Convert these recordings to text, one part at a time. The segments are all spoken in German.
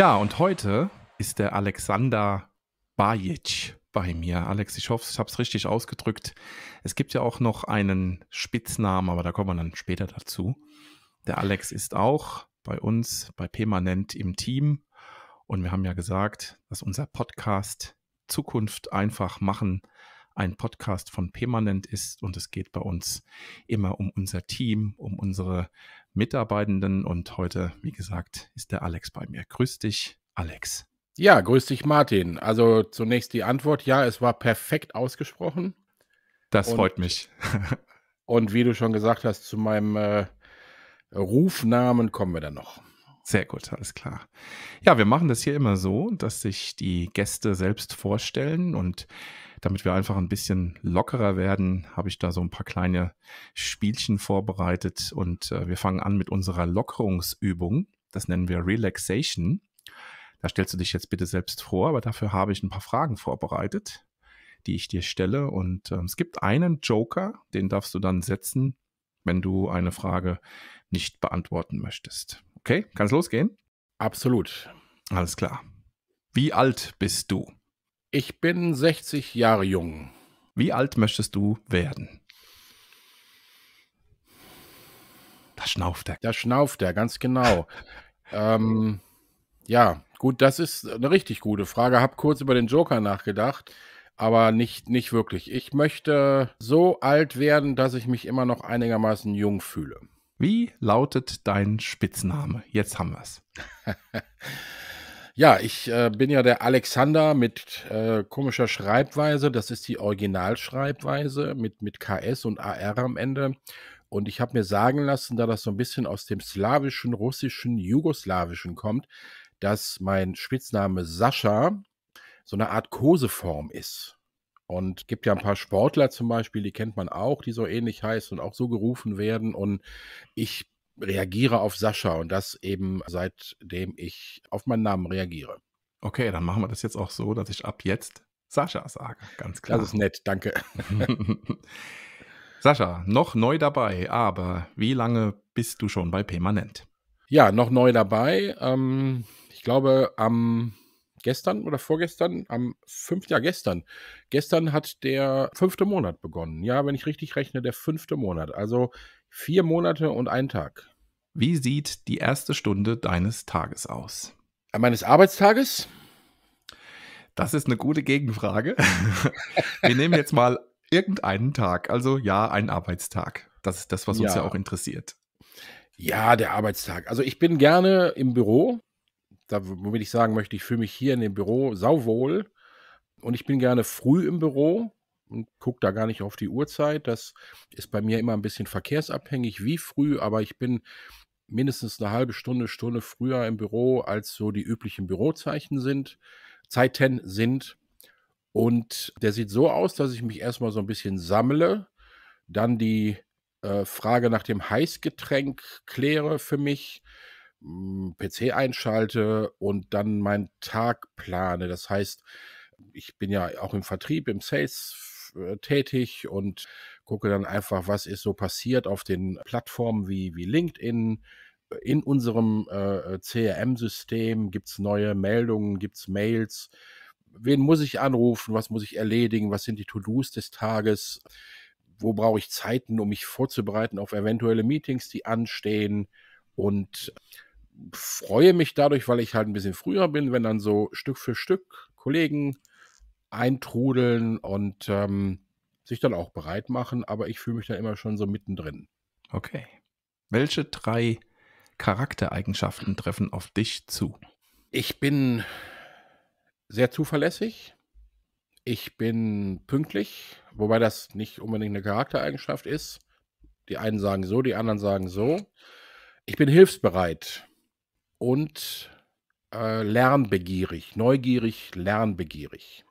Ja, und heute ist der Alexander Bajic bei mir. Alex, ich hoffe, ich habe es richtig ausgedrückt. Es gibt ja auch noch einen Spitznamen, aber da kommen wir dann später dazu. Der Alex ist auch bei uns, bei Permanent im Team. Und wir haben ja gesagt, dass unser Podcast Zukunft einfach machen ein Podcast von Permanent ist und es geht bei uns immer um unser Team, um unsere Mitarbeitenden. Und heute, wie gesagt, ist der Alex bei mir. Grüß dich, Alex. Ja, grüß dich, Martin. Also zunächst die Antwort, ja, es war perfekt ausgesprochen. Das und, freut mich. und wie du schon gesagt hast, zu meinem äh, Rufnamen kommen wir dann noch. Sehr gut, alles klar. Ja, wir machen das hier immer so, dass sich die Gäste selbst vorstellen und damit wir einfach ein bisschen lockerer werden, habe ich da so ein paar kleine Spielchen vorbereitet und äh, wir fangen an mit unserer Lockerungsübung. Das nennen wir Relaxation. Da stellst du dich jetzt bitte selbst vor, aber dafür habe ich ein paar Fragen vorbereitet, die ich dir stelle. Und äh, es gibt einen Joker, den darfst du dann setzen, wenn du eine Frage nicht beantworten möchtest. Okay, kann es losgehen? Absolut. Alles klar. Wie alt bist du? Ich bin 60 Jahre jung. Wie alt möchtest du werden? Da schnauft er. Da schnauft er, ganz genau. ähm, ja, gut, das ist eine richtig gute Frage. Hab kurz über den Joker nachgedacht, aber nicht, nicht wirklich. Ich möchte so alt werden, dass ich mich immer noch einigermaßen jung fühle. Wie lautet dein Spitzname? Jetzt haben wir's. ja, ich äh, bin ja der Alexander mit äh, komischer Schreibweise. Das ist die Originalschreibweise mit, mit KS und AR am Ende. Und ich habe mir sagen lassen, da das so ein bisschen aus dem slawischen, russischen, jugoslawischen kommt, dass mein Spitzname Sascha so eine Art Koseform ist. Und gibt ja ein paar Sportler zum Beispiel, die kennt man auch, die so ähnlich heißen und auch so gerufen werden. Und ich reagiere auf Sascha und das eben seitdem ich auf meinen Namen reagiere. Okay, dann machen wir das jetzt auch so, dass ich ab jetzt Sascha sage. Ganz klar. Das ist nett, danke. Sascha, noch neu dabei, aber wie lange bist du schon bei Permanent? Ja, noch neu dabei. Ähm, ich glaube, am gestern oder vorgestern, am 5. Ja, gestern. Gestern hat der fünfte Monat begonnen. Ja, wenn ich richtig rechne, der fünfte Monat. Also vier Monate und ein Tag. Wie sieht die erste Stunde deines Tages aus? Äh, meines Arbeitstages? Das ist eine gute Gegenfrage. Wir nehmen jetzt mal irgendeinen Tag, also ja, einen Arbeitstag. Das ist das, was uns ja, ja auch interessiert. Ja, der Arbeitstag. Also ich bin gerne im Büro da, womit ich sagen möchte, ich fühle mich hier in dem Büro sauwohl und ich bin gerne früh im Büro und gucke da gar nicht auf die Uhrzeit. Das ist bei mir immer ein bisschen verkehrsabhängig, wie früh, aber ich bin mindestens eine halbe Stunde, Stunde früher im Büro, als so die üblichen Bürozeichen sind, Zeiten sind. Und der sieht so aus, dass ich mich erstmal so ein bisschen sammle, dann die äh, Frage nach dem Heißgetränk kläre für mich, hm, PC einschalte und dann meinen Tag plane. Das heißt, ich bin ja auch im Vertrieb, im Sales äh, tätig und gucke dann einfach, was ist so passiert auf den Plattformen wie, wie LinkedIn. In unserem äh, CRM-System gibt es neue Meldungen, gibt es Mails. Wen muss ich anrufen? Was muss ich erledigen? Was sind die To-Dos des Tages? Wo brauche ich Zeiten, um mich vorzubereiten auf eventuelle Meetings, die anstehen? Und freue mich dadurch, weil ich halt ein bisschen früher bin, wenn dann so Stück für Stück Kollegen eintrudeln und ähm, sich dann auch bereit machen, aber ich fühle mich dann immer schon so mittendrin. Okay. Welche drei Charaktereigenschaften treffen auf dich zu? Ich bin sehr zuverlässig. Ich bin pünktlich, wobei das nicht unbedingt eine Charaktereigenschaft ist. Die einen sagen so, die anderen sagen so. Ich bin hilfsbereit und äh, lernbegierig, neugierig, lernbegierig.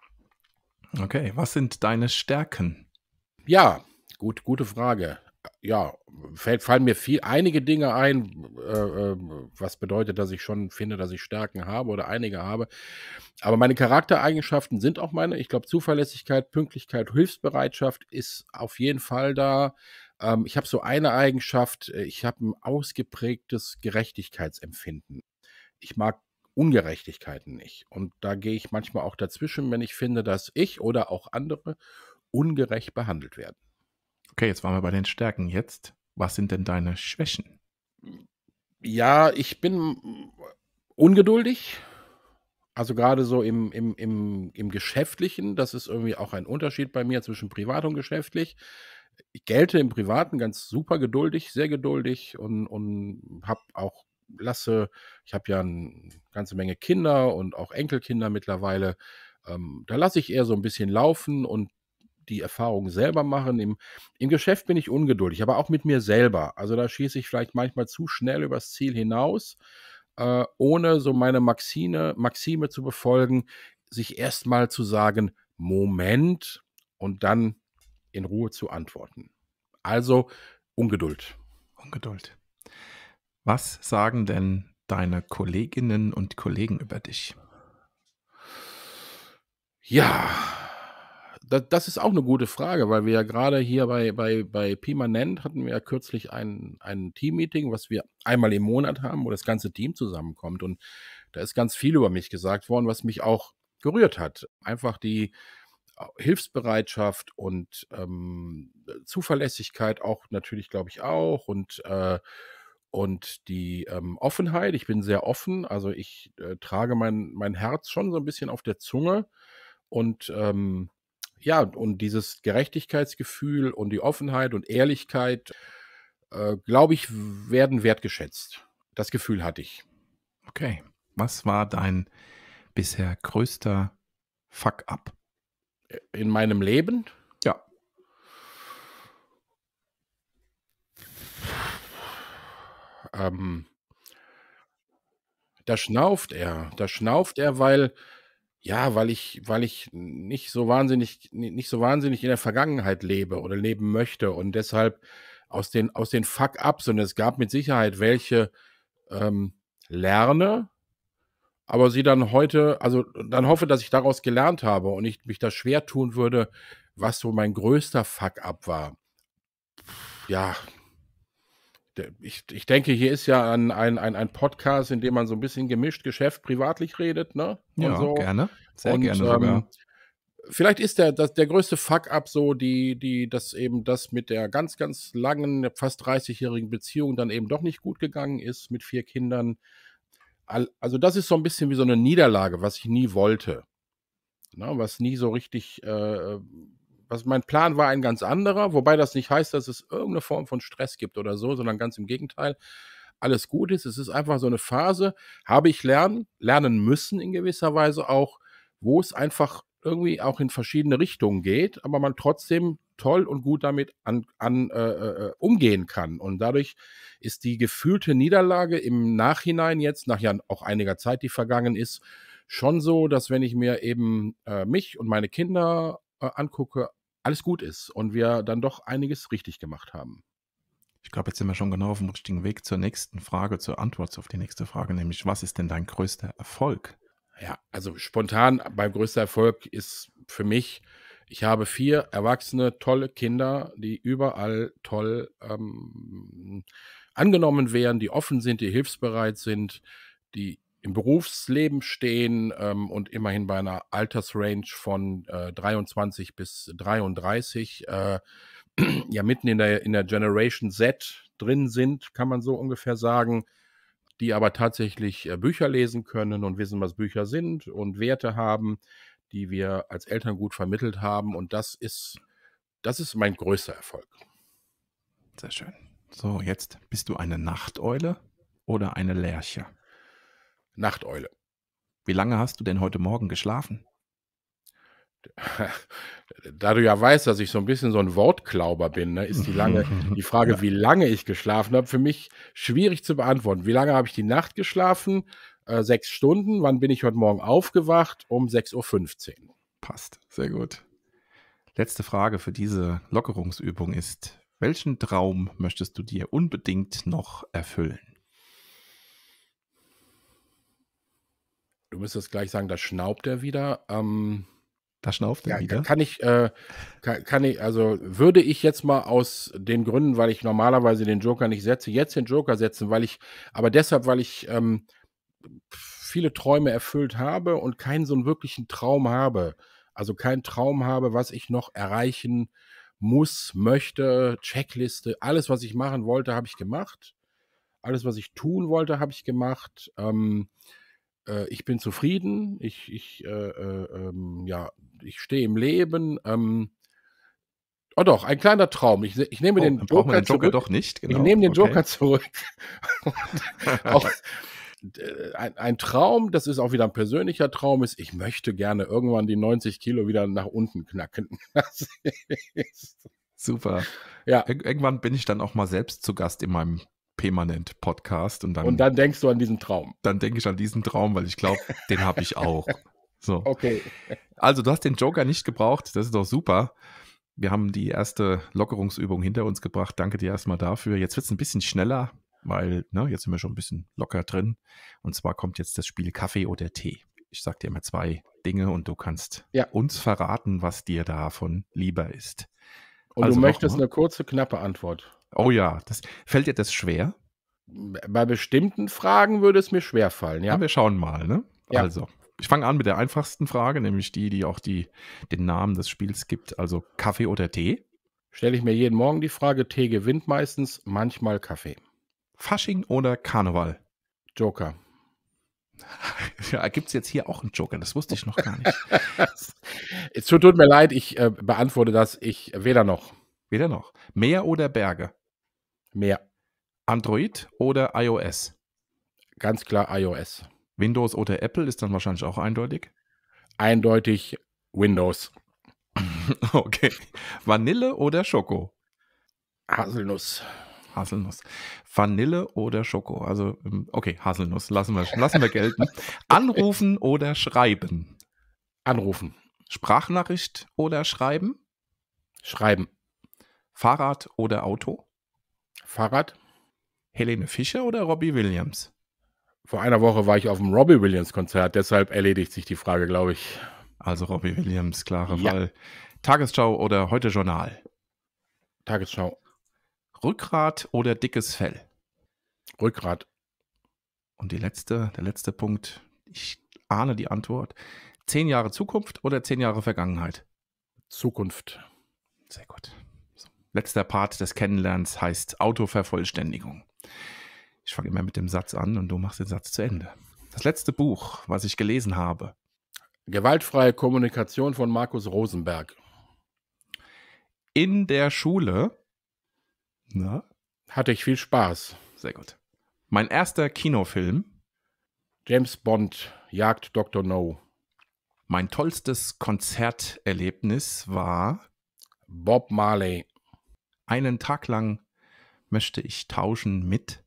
Okay, was sind deine Stärken? Ja, gut, gute Frage. Ja, fällt, fallen mir viel, einige Dinge ein, äh, ähm, was bedeutet, dass ich schon finde, dass ich Stärken habe oder einige habe. Aber meine Charaktereigenschaften sind auch meine. Ich glaube, Zuverlässigkeit, Pünktlichkeit, Hilfsbereitschaft ist auf jeden Fall da. Ähm, ich habe so eine Eigenschaft, äh, ich habe ein ausgeprägtes Gerechtigkeitsempfinden. Ich mag Ungerechtigkeiten nicht. Und da gehe ich manchmal auch dazwischen, wenn ich finde, dass ich oder auch andere ungerecht behandelt werden. Okay, jetzt waren wir bei den Stärken. Jetzt, was sind denn deine Schwächen? Ja, ich bin ungeduldig. Also gerade so im, im, im, im Geschäftlichen, das ist irgendwie auch ein Unterschied bei mir zwischen privat und geschäftlich ich gelte im Privaten ganz super geduldig, sehr geduldig und, und habe auch lasse, ich habe ja eine ganze Menge Kinder und auch Enkelkinder mittlerweile, ähm, da lasse ich eher so ein bisschen laufen und die Erfahrung selber machen. Im, Im Geschäft bin ich ungeduldig, aber auch mit mir selber. Also da schieße ich vielleicht manchmal zu schnell übers Ziel hinaus, äh, ohne so meine Maxine, Maxime zu befolgen, sich erstmal zu sagen, Moment und dann in Ruhe zu antworten. Also Ungeduld. Ungeduld. Was sagen denn deine Kolleginnen und Kollegen über dich? Ja, das, ist auch eine gute Frage, weil wir ja gerade hier bei, bei, bei Permanent hatten wir ja kürzlich ein, ein Team-Meeting, was wir einmal im Monat haben, wo das ganze Team zusammenkommt. Und da ist ganz viel über mich gesagt worden, was mich auch gerührt hat. Einfach die, Hilfsbereitschaft und ähm, Zuverlässigkeit auch natürlich, glaube ich, auch und äh, und die ähm, Offenheit. Ich bin sehr offen, also ich äh, trage mein mein Herz schon so ein bisschen auf der Zunge und ähm, ja und dieses Gerechtigkeitsgefühl und die Offenheit und Ehrlichkeit, äh, glaube ich, werden wertgeschätzt. Das Gefühl hatte ich. Okay, was war dein bisher größter Fuck-up? in meinem Leben? Ja. Ähm, da schnauft er. Da schnauft er, weil, ja, weil ich, weil ich nicht so wahnsinnig, nicht so wahnsinnig in der Vergangenheit lebe oder leben möchte und deshalb aus den, aus den Fuck-Ups und es gab mit Sicherheit welche ähm, lerne aber sie dann heute, also dann hoffe, dass ich daraus gelernt habe und ich mich das schwer tun würde, was so mein größter Fuck-up war. Ja, ich, ich denke, hier ist ja ein, ein, ein, Podcast, in dem man so ein bisschen gemischt Geschäft privatlich redet, ne? Und ja, so. gerne. Sehr und, gerne Ähm, vielleicht ist der, das, der größte Fuck-up so, die, die, dass eben das mit der ganz, ganz langen, fast 30-jährigen Beziehung dann eben doch nicht gut gegangen ist mit vier Kindern also das ist so ein bisschen wie so eine Niederlage, was ich nie wollte. Na, ne, was nie so richtig, äh, was mein Plan war ein ganz anderer, wobei das nicht heißt, dass es irgendeine Form von Stress gibt oder so, sondern ganz im Gegenteil. Alles gut ist, es ist einfach so eine Phase, habe ich lernen, lernen müssen in gewisser Weise auch, wo es einfach irgendwie auch in verschiedene Richtungen geht, aber man trotzdem toll und gut damit an, an, äh, äh, äh, umgehen kann. Und dadurch ist die gefühlte Niederlage im Nachhinein jetzt, nach ja auch einiger Zeit, die vergangen ist, schon so, dass wenn ich mir eben äh, mich und meine Kinder äh, angucke, alles gut ist und wir dann doch einiges richtig gemacht haben. Ich glaube, jetzt sind wir schon genau auf dem richtigen Weg zur nächsten Frage, zur Antwort auf die nächste Frage, nämlich was ist denn dein größter Erfolg? Ja, also spontan beim größten Erfolg ist für mich ich habe vier erwachsene, tolle Kinder, die überall toll ähm, angenommen werden, die offen sind, die hilfsbereit sind, die im Berufsleben stehen ähm, und immerhin bei einer Altersrange von äh, 23 bis 33 äh, ja mitten in der, in der Generation Z drin sind, kann man so ungefähr sagen, die aber tatsächlich äh, Bücher lesen können und wissen, was Bücher sind und Werte haben die wir als Eltern gut vermittelt haben. Und das ist, das ist mein größter Erfolg. Sehr schön. So, jetzt bist du eine Nachteule oder eine Lerche? Nachteule. Wie lange hast du denn heute Morgen geschlafen? Da du ja weißt, dass ich so ein bisschen so ein Wortklauber bin, ne, ist die, lange, die Frage, wie lange ich geschlafen habe, für mich schwierig zu beantworten. Wie lange habe ich die Nacht geschlafen? äh, sechs Stunden. Wann bin ich heute Morgen aufgewacht? Um 6.15 Uhr. Passt, sehr gut. Letzte Frage für diese Lockerungsübung ist, welchen Traum möchtest du dir unbedingt noch erfüllen? Du müsstest gleich sagen, da schnaubt er wieder. Ähm, da schnauft er ja, wieder. Kann ich, äh, kann, kann, ich, also würde ich jetzt mal aus den Gründen, weil ich normalerweise den Joker nicht setze, jetzt den Joker setzen, weil ich, aber deshalb, weil ich ähm, viele Träume erfüllt habe und keinen so einen wirklichen Traum habe. Also keinen Traum habe, was ich noch erreichen muss, möchte, Checkliste, alles, was ich machen wollte, habe ich gemacht. Alles, was ich tun wollte, habe ich gemacht. Ähm, äh, ich bin zufrieden. Ich, ich, äh, äh, ähm, ja, ich stehe im Leben. Ähm, Oh doch, ein kleiner Traum. Ich, ich nehme oh, den, Joker den Joker zurück. doch nicht. Genau. Ich nehme den okay. Joker zurück. auch, ein, ein, Traum, das ist auch wieder ein persönlicher Traum, ist, ich möchte gerne irgendwann die 90 Kilo wieder nach unten knacken. Super. Ja. Ir irgendwann bin ich dann auch mal selbst zu Gast in meinem permanent Podcast und dann. Und dann denkst du an diesen Traum. Dann denke ich an diesen Traum, weil ich glaube, den habe ich auch. So. Okay. Also du hast den Joker nicht gebraucht, das ist doch super. Wir haben die erste Lockerungsübung hinter uns gebracht. Danke dir erstmal dafür. Jetzt wird es ein bisschen schneller weil ne, jetzt sind wir schon ein bisschen locker drin. Und zwar kommt jetzt das Spiel Kaffee oder Tee. Ich sage dir immer zwei Dinge und du kannst ja. uns verraten, was dir davon lieber ist. Und also du möchtest eine kurze, knappe Antwort. Oh ja, das, fällt dir das schwer? Bei bestimmten Fragen würde es mir schwer fallen, ja. ja wir schauen mal, ne? Ja. Also, ich fange an mit der einfachsten Frage, nämlich die, die auch die, den Namen des Spiels gibt. Also Kaffee oder Tee? Stelle ich mir jeden Morgen die Frage, Tee gewinnt meistens, manchmal Kaffee. Fasching oder Karneval? Joker. Ja, gibt es jetzt hier auch einen Joker? Das wusste ich noch gar nicht. es tut mir leid, ich äh, beantworte das. Ich weder noch. Weder noch. Meer oder Berge? Meer. Android oder iOS? Ganz klar iOS. Windows oder Apple ist dann wahrscheinlich auch eindeutig? Eindeutig Windows. okay. Vanille oder Schoko? Haselnuss. Haselnuss. Vanille oder Schoko? Also, ähm, okay, Haselnuss. Lassen wir, lassen wir gelten. Anrufen oder schreiben? Anrufen. Sprachnachricht oder schreiben? Schreiben. Fahrrad oder Auto? Fahrrad. Helene Fischer oder Robbie Williams? Vor einer Woche war ich auf dem Robbie Williams Konzert, deshalb erledigt sich die Frage, glaube ich. Also Robbie Williams, klare ja. Fall. Tagesschau oder heute Journal? Tagesschau. Rückgrat oder dickes Fell? Rückgrat. Und die letzte, der letzte Punkt, ich ahne die Antwort. Zehn Jahre Zukunft oder zehn Jahre Vergangenheit? Zukunft. Sehr gut. So. Letzter Part des Kennenlernens heißt Autovervollständigung. Ich fange immer mit dem Satz an und du machst den Satz zu Ende. Das letzte Buch, was ich gelesen habe. Gewaltfreie Kommunikation von Markus Rosenberg. In der Schule na? Hatte ich viel Spaß. Sehr gut. Mein erster Kinofilm. James Bond jagt Dr. No. Mein tollstes Konzerterlebnis war Bob Marley. Einen Tag lang möchte ich tauschen mit.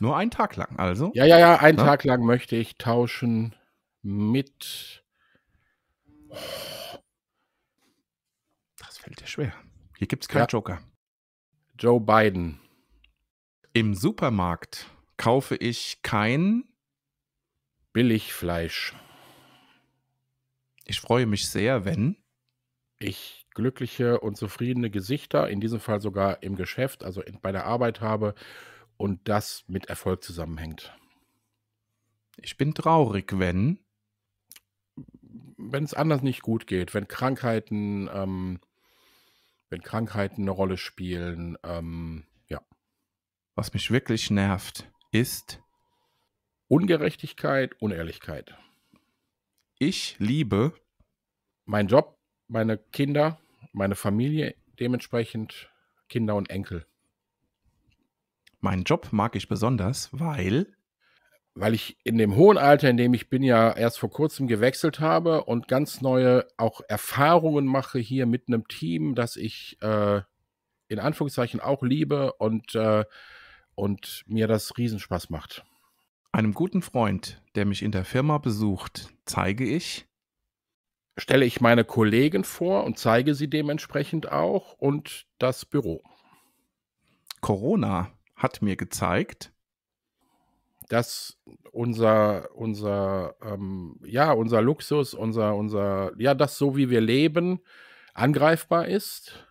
Nur einen Tag lang, also? Ja, ja, ja, einen Na? Tag lang möchte ich tauschen mit. Das fällt dir schwer. Hier gibt es keinen ja. Joker. Joe Biden. Im Supermarkt kaufe ich kein Billigfleisch. Ich freue mich sehr, wenn ich glückliche und zufriedene Gesichter, in diesem Fall sogar im Geschäft, also in, bei der Arbeit habe und das mit Erfolg zusammenhängt. Ich bin traurig, wenn. Wenn es anders nicht gut geht, wenn Krankheiten, ähm, wenn Krankheiten eine Rolle spielen. Ähm, ja. Was mich wirklich nervt, ist Ungerechtigkeit, Unehrlichkeit. Ich liebe meinen Job, meine Kinder, meine Familie, dementsprechend Kinder und Enkel. Meinen Job mag ich besonders, weil weil ich in dem hohen Alter, in dem ich bin, ja erst vor kurzem gewechselt habe und ganz neue auch Erfahrungen mache hier mit einem Team, das ich äh, in Anführungszeichen auch liebe und, äh, und mir das Riesenspaß macht. Einem guten Freund, der mich in der Firma besucht, zeige ich, stelle ich meine Kollegen vor und zeige sie dementsprechend auch und das Büro. Corona hat mir gezeigt, dass unser, unser, ähm, ja, unser Luxus, unser, unser, ja, das so wie wir leben, angreifbar ist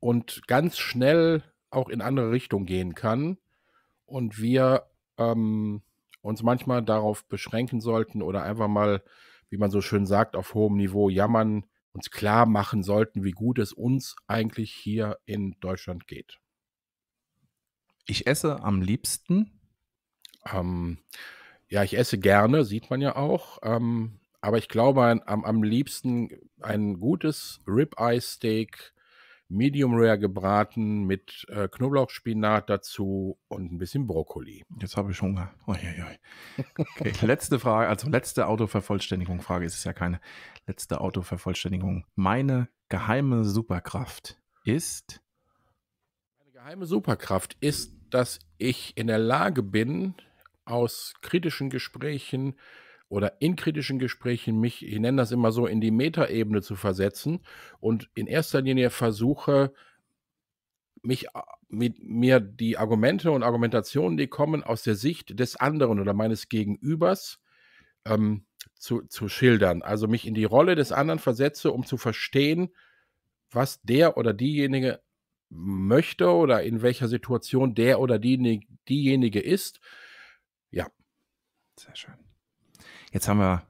und ganz schnell auch in andere Richtungen gehen kann und wir ähm, uns manchmal darauf beschränken sollten oder einfach mal, wie man so schön sagt, auf hohem Niveau jammern, uns klar machen sollten, wie gut es uns eigentlich hier in Deutschland geht. Ich esse am liebsten ähm, ja, ich esse gerne, sieht man ja auch. Ähm, aber ich glaube, am, am liebsten ein gutes Ribeye-Steak, medium rare gebraten, mit äh, Knoblauchspinat dazu und ein bisschen Brokkoli. Jetzt habe ich Hunger. Oi, oi, oi. Okay, letzte Frage, also letzte Autovervollständigung. Frage ist es ja keine. Letzte Autovervollständigung. Meine geheime Superkraft ist. Meine geheime Superkraft ist, dass ich in der Lage bin, aus kritischen Gesprächen oder in kritischen Gesprächen mich, ich nenne das immer so, in die Metaebene zu versetzen und in erster Linie versuche, mich äh, mit mir die Argumente und Argumentationen, die kommen aus der Sicht des anderen oder meines Gegenübers ähm, zu, zu schildern. Also mich in die Rolle des anderen versetze, um zu verstehen, was der oder diejenige möchte oder in welcher Situation der oder die, diejenige ist ja. Sehr schön. Jetzt haben wir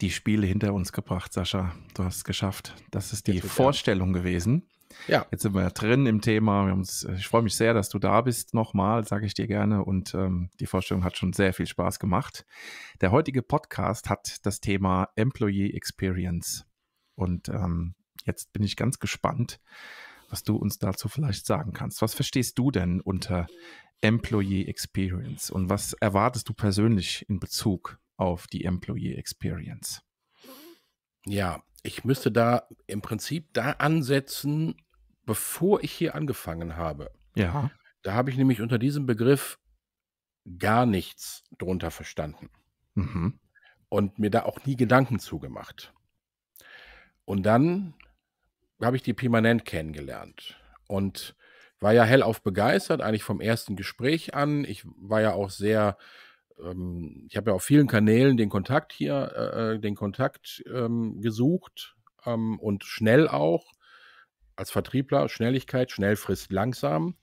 die Spiele hinter uns gebracht, Sascha. Du hast es geschafft. Das ist die Vorstellung ja. gewesen. Ja. Jetzt sind wir drin im Thema. Uns, ich freue mich sehr, dass du da bist. Nochmal, sage ich dir gerne. Und ähm, die Vorstellung hat schon sehr viel Spaß gemacht. Der heutige Podcast hat das Thema Employee Experience. Und ähm, jetzt bin ich ganz gespannt, was du uns dazu vielleicht sagen kannst. Was verstehst du denn unter Employee Experience und was erwartest du persönlich in Bezug auf die Employee Experience? Ja, ich müsste da im Prinzip da ansetzen, bevor ich hier angefangen habe. Ja. Da habe ich nämlich unter diesem Begriff gar nichts drunter verstanden. Mhm. Und mir da auch nie Gedanken zugemacht. Und dann habe ich die permanent kennengelernt und war ja hellauf begeistert, eigentlich vom ersten Gespräch an. Ich war ja auch sehr, ähm, ich habe ja auf vielen Kanälen den Kontakt hier, äh, äh den Kontakt ähm, gesucht ähm, und schnell auch als Vertriebler, Schnelligkeit, schnell frisst langsam.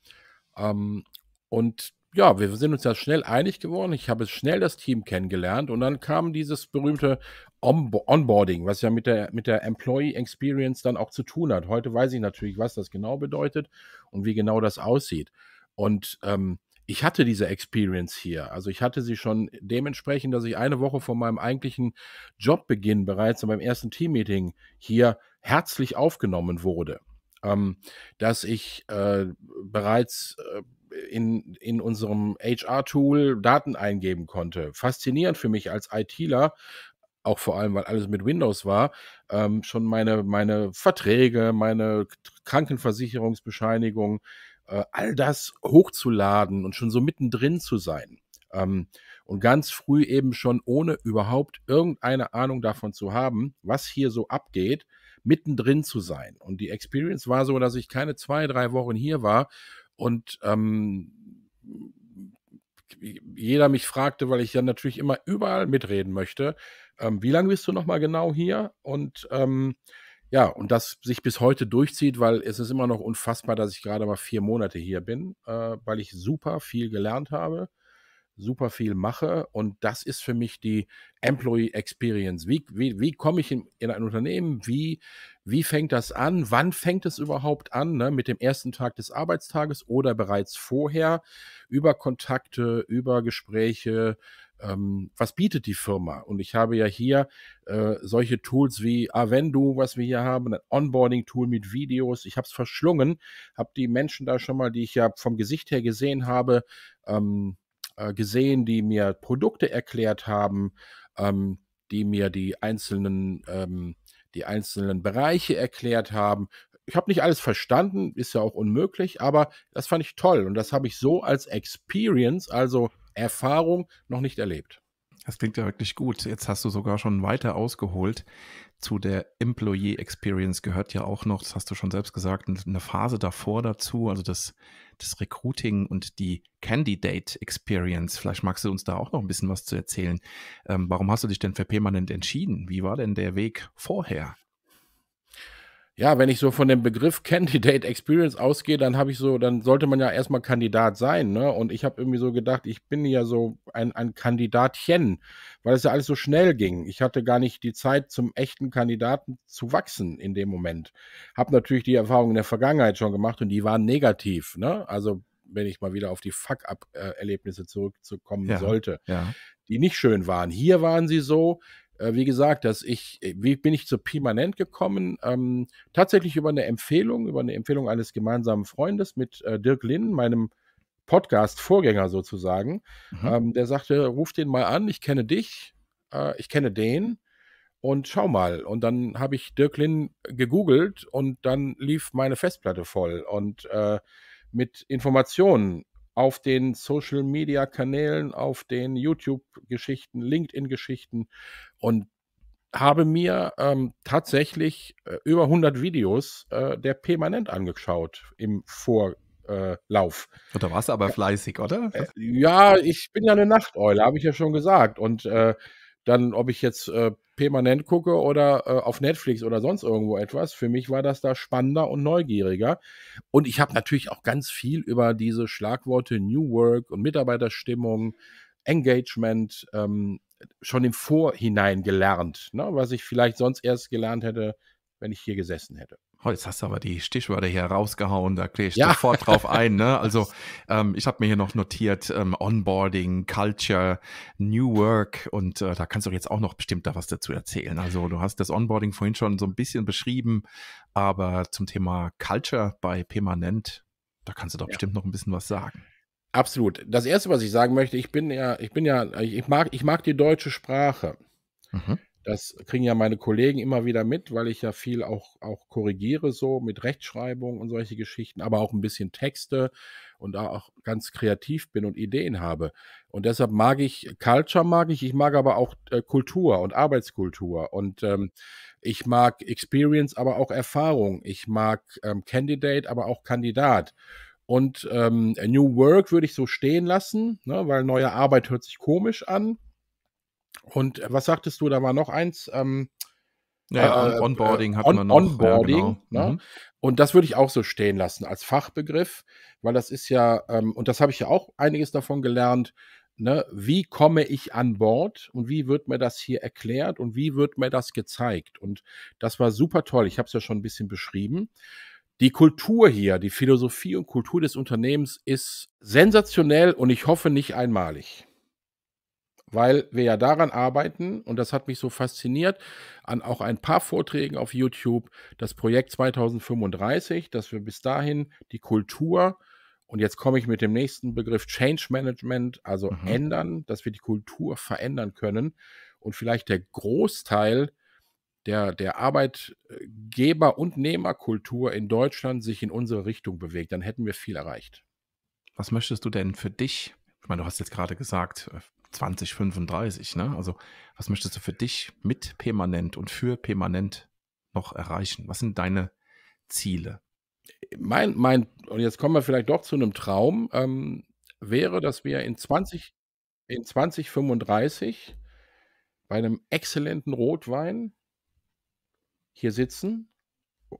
Ähm, und ja, wir sind uns da schnell einig geworden. Ich habe schnell das Team kennengelernt und dann kam dieses berühmte Onboarding, was ja mit der, mit der Employee Experience dann auch zu tun hat. Heute weiß ich natürlich, was das genau bedeutet und wie genau das aussieht. Und ähm, ich hatte diese Experience hier. Also ich hatte sie schon dementsprechend, dass ich eine Woche vor meinem eigentlichen Jobbeginn bereits in meinem ersten Teammeeting hier herzlich aufgenommen wurde. Ähm, dass ich äh, bereits äh, in, in unserem HR-Tool Daten eingeben konnte. Faszinierend für mich als ITler, auch vor allem, weil alles mit Windows war, ähm, schon meine, meine Verträge, meine Krankenversicherungsbescheinigung, äh, all das hochzuladen und schon so mittendrin zu sein. Ähm, und ganz früh eben schon, ohne überhaupt irgendeine Ahnung davon zu haben, was hier so abgeht, mittendrin zu sein. Und die Experience war so, dass ich keine zwei, drei Wochen hier war und ähm, jeder mich fragte, weil ich ja natürlich immer überall mitreden möchte, ähm, wie lange bist du nochmal genau hier? Und ähm, ja, und das sich bis heute durchzieht, weil es ist immer noch unfassbar, dass ich gerade mal vier Monate hier bin, äh, weil ich super viel gelernt habe super viel mache. Und das ist für mich die Employee Experience. Wie, wie, wie komme ich in, in, ein Unternehmen? Wie, wie fängt das an? Wann fängt es überhaupt an? Ne? Mit dem ersten Tag des Arbeitstages oder bereits vorher? Über Kontakte, über Gespräche. Ähm, was bietet die Firma? Und ich habe ja hier äh, solche Tools wie Avendo, was wir hier haben, ein Onboarding-Tool mit Videos. Ich habe es verschlungen, habe die Menschen da schon mal, die ich ja vom Gesicht her gesehen habe, ähm, äh, gesehen, die mir Produkte erklärt haben, ähm, die mir die einzelnen, ähm, die einzelnen Bereiche erklärt haben. Ich habe nicht alles verstanden, ist ja auch unmöglich, aber das fand ich toll und das habe ich so als Experience, also Erfahrung, noch nicht erlebt. Das klingt ja wirklich gut. Jetzt hast du sogar schon weiter ausgeholt. Zu der Employee Experience gehört ja auch noch, das hast du schon selbst gesagt, eine Phase davor dazu, also das das Recruiting und die Candidate Experience. Vielleicht magst du uns da auch noch ein bisschen was zu erzählen. Ähm, warum hast du dich denn für permanent entschieden? Wie war denn der Weg vorher? ja, wenn ich so von dem Begriff Candidate Experience ausgehe, dann habe ich so, dann sollte man ja erstmal Kandidat sein, ne? Und ich habe irgendwie so gedacht, ich bin ja so ein, ein Kandidatchen, weil es ja alles so schnell ging. Ich hatte gar nicht die Zeit, zum echten Kandidaten zu wachsen in dem Moment. Habe natürlich die Erfahrungen in der Vergangenheit schon gemacht und die waren negativ, ne? Also wenn ich mal wieder auf die Fuck-up-Erlebnisse äh, zurückzukommen ja, sollte, ja. die nicht schön waren. Hier waren sie so, äh, wie gesagt, dass ich, äh, wie bin ich zu Permanent gekommen? Ähm, tatsächlich über eine Empfehlung, über eine Empfehlung eines gemeinsamen Freundes mit äh, Dirk Linn, meinem Podcast-Vorgänger sozusagen. Mhm. Ähm, der sagte, ruf den mal an, ich kenne dich, äh, ich kenne den und schau mal. Und dann habe ich Dirk Linn gegoogelt und dann lief meine Festplatte voll und äh, mit Informationen auf den Social-Media-Kanälen, auf den YouTube-Geschichten, LinkedIn-Geschichten und habe mir ähm, tatsächlich äh, über 100 Videos äh, der permanent angeschaut im Vor äh, Lauf. Und da warst du aber fleißig, oder? Äh, ja, ich bin ja eine Nachteule, habe ich ja schon gesagt. Und äh, dann, ob ich jetzt äh, permanent gucke oder äh, auf Netflix oder sonst irgendwo etwas. Für mich war das da spannender und neugieriger. Und ich habe natürlich auch ganz viel über diese Schlagworte New Work und Mitarbeiterstimmung, Engagement ähm, schon im Vorhinein gelernt, ne? was ich vielleicht sonst erst gelernt hätte, wenn ich hier gesessen hätte. Oh, jetzt hast du aber die Stichwörter hier rausgehauen, da kläre ich ja. sofort drauf ein. Ne? Also ähm, ich habe mir hier noch notiert, ähm, Onboarding, Culture, New Work und äh, da kannst du jetzt auch noch bestimmt da was dazu erzählen. Also du hast das Onboarding vorhin schon so ein bisschen beschrieben, aber zum Thema Culture bei Permanent, da kannst du doch ja. bestimmt noch ein bisschen was sagen. Absolut. Das erste, was ich sagen möchte, ich bin ja, ich bin ja, ich mag, ich mag die deutsche Sprache. Mhm. Das kriegen ja meine Kollegen immer wieder mit, weil ich ja viel auch, auch korrigiere, so mit Rechtschreibung und solche Geschichten, aber auch ein bisschen Texte und auch ganz kreativ bin und Ideen habe. Und deshalb mag ich, Culture mag ich, ich mag aber auch äh, Kultur und Arbeitskultur. Und ähm, ich mag Experience, aber auch Erfahrung. Ich mag ähm, Candidate, aber auch Kandidat. Und ähm, New Work würde ich so stehen lassen, ne, weil neue Arbeit hört sich komisch an. Und äh, was sagtest du, da war noch eins? Ähm, ja, äh, Onboarding hatten on, wir noch. Onboarding. Ja, genau. ne? mhm. Und das würde ich auch so stehen lassen als Fachbegriff, weil das ist ja, ähm, und das habe ich ja auch einiges davon gelernt, ne? wie komme ich an Bord und wie wird mir das hier erklärt und wie wird mir das gezeigt. Und das war super toll. Ich habe es ja schon ein bisschen beschrieben. Die Kultur hier, die Philosophie und Kultur des Unternehmens ist sensationell und ich hoffe nicht einmalig weil wir ja daran arbeiten und das hat mich so fasziniert an auch ein paar Vorträgen auf YouTube, das Projekt 2035, dass wir bis dahin die Kultur und jetzt komme ich mit dem nächsten Begriff Change Management, also mhm. ändern, dass wir die Kultur verändern können und vielleicht der Großteil der, der Arbeitgeber- und Nehmerkultur in Deutschland sich in unsere Richtung bewegt, dann hätten wir viel erreicht. Was möchtest du denn für dich? Ich meine, du hast jetzt gerade gesagt, äh, 2035, ne? Also, was möchtest du für dich mit permanent und für permanent noch erreichen? Was sind deine Ziele? Mein, mein, und jetzt kommen wir vielleicht doch zu einem Traum, ähm, wäre, dass wir in 20, in 2035 bei einem exzellenten Rotwein hier sitzen.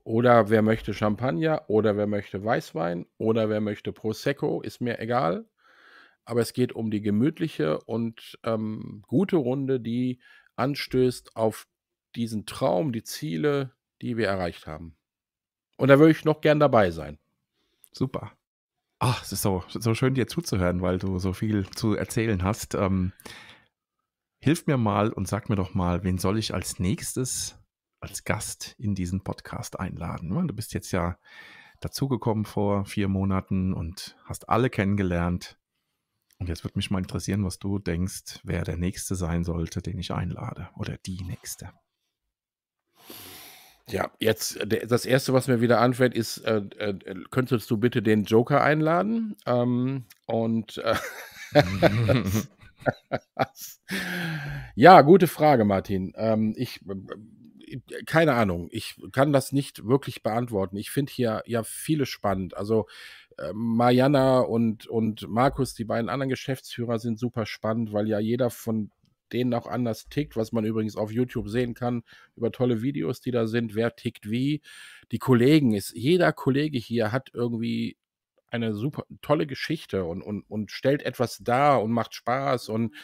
Oder wer möchte Champagner, oder wer möchte Weißwein, oder wer möchte Prosecco, ist mir egal aber es geht um die gemütliche und ähm, gute Runde, die anstößt auf diesen Traum, die Ziele, die wir erreicht haben. Und da würde ich noch gern dabei sein. Super. Ach, es ist so, so schön, dir zuzuhören, weil du so viel zu erzählen hast. Ähm, hilf mir mal und sag mir doch mal, wen soll ich als nächstes als Gast in diesen Podcast einladen? Du bist jetzt ja dazugekommen vor vier Monaten und hast alle kennengelernt. Und jetzt würde mich mal interessieren, was du denkst, wer der Nächste sein sollte, den ich einlade oder die Nächste. Ja, jetzt das erste, was mir wieder anfällt, ist, äh, äh, könntest du bitte den Joker einladen? Ähm, und äh, ja, gute Frage, Martin. Ähm, ich keine Ahnung. Ich kann das nicht wirklich beantworten. Ich finde hier ja viele spannend. Also äh, Mariana und, und Markus, die beiden anderen Geschäftsführer, sind super spannend, weil ja jeder von denen auch anders tickt, was man übrigens auf YouTube sehen kann, über tolle Videos, die da sind, wer tickt wie. Die Kollegen ist, jeder Kollege hier hat irgendwie eine super tolle Geschichte und, und, und stellt etwas dar und macht Spaß und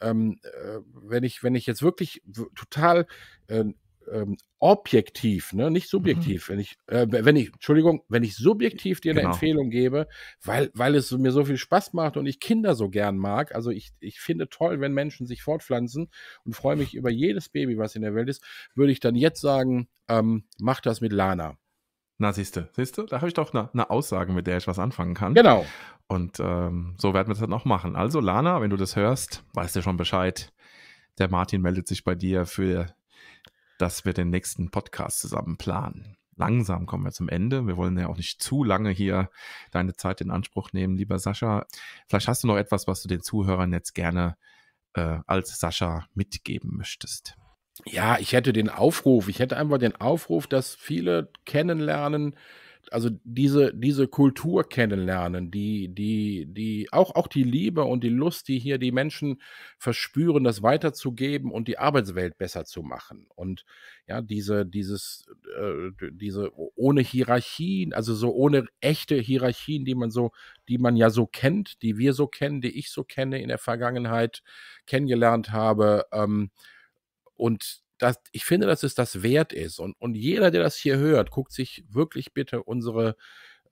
ähm, äh, wenn ich, wenn ich jetzt wirklich total äh, ähm, objektiv, ne, nicht mhm. subjektiv, mhm. wenn ich, äh, wenn ich, Entschuldigung, wenn ich subjektiv dir genau. eine Empfehlung gebe, weil, weil es mir so viel Spaß macht und ich Kinder so gern mag. Also ich, ich finde toll, wenn Menschen sich fortpflanzen und freue mich über jedes Baby, was in der Welt ist, würde ich dann jetzt sagen, ähm, mach das mit Lana. Na, siehst du, da habe ich doch eine ne Aussage, mit der ich was anfangen kann. Genau. Und ähm, so werden wir das dann auch machen. Also, Lana, wenn du das hörst, weißt du schon Bescheid. Der Martin meldet sich bei dir für dass wir den nächsten Podcast zusammen planen. Langsam kommen wir zum Ende. Wir wollen ja auch nicht zu lange hier deine Zeit in Anspruch nehmen, lieber Sascha. Vielleicht hast du noch etwas, was du den Zuhörern jetzt gerne äh, als Sascha mitgeben möchtest. Ja, ich hätte den Aufruf, ich hätte einfach den Aufruf, dass viele kennenlernen, also diese, diese Kultur kennenlernen, die, die, die, auch, auch die Liebe und die Lust, die hier die Menschen verspüren, das weiterzugeben und die Arbeitswelt besser zu machen. Und ja, diese, dieses, äh, diese ohne Hierarchien, also so ohne echte Hierarchien, die man so, die man ja so kennt, die wir so kennen, die ich so kenne in der Vergangenheit, kennengelernt habe. Ähm, und das, ich finde, dass es das wert ist. Und, und jeder, der das hier hört, guckt sich wirklich bitte unsere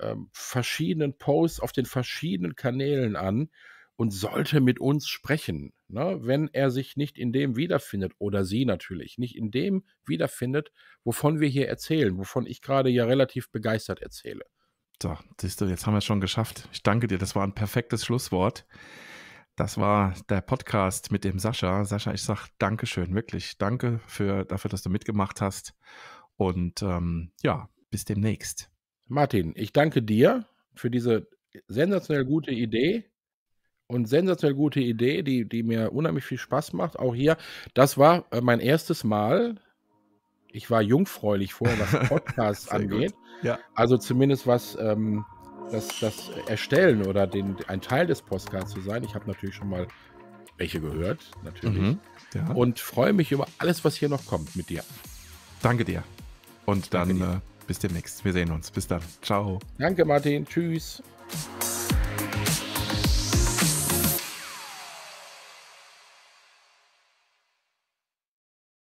ähm, verschiedenen Posts auf den verschiedenen Kanälen an und sollte mit uns sprechen. Ne? Wenn er sich nicht in dem wiederfindet, oder sie natürlich, nicht in dem wiederfindet, wovon wir hier erzählen, wovon ich gerade ja relativ begeistert erzähle. So, siehst du, jetzt haben wir es schon geschafft. Ich danke dir, das war ein perfektes Schlusswort. Das war der Podcast mit dem Sascha. Sascha, ich sage Dankeschön, wirklich. Danke für, dafür, dass du mitgemacht hast. Und ähm, ja, bis demnächst. Martin, ich danke dir für diese sensationell gute Idee und sensationell gute Idee, die, die mir unheimlich viel Spaß macht. Auch hier, das war äh, mein erstes Mal. Ich war jungfräulich vorher, was Podcasts angeht. Ja. Also zumindest was ähm, das, das Erstellen oder den, ein Teil des Podcasts zu sein. Ich habe natürlich schon mal welche gehört, natürlich. Mhm, ja. Und freue mich über alles, was hier noch kommt mit dir. Danke dir. Und dann dir. Äh, bis demnächst. Wir sehen uns. Bis dann. Ciao. Danke, Martin. Tschüss.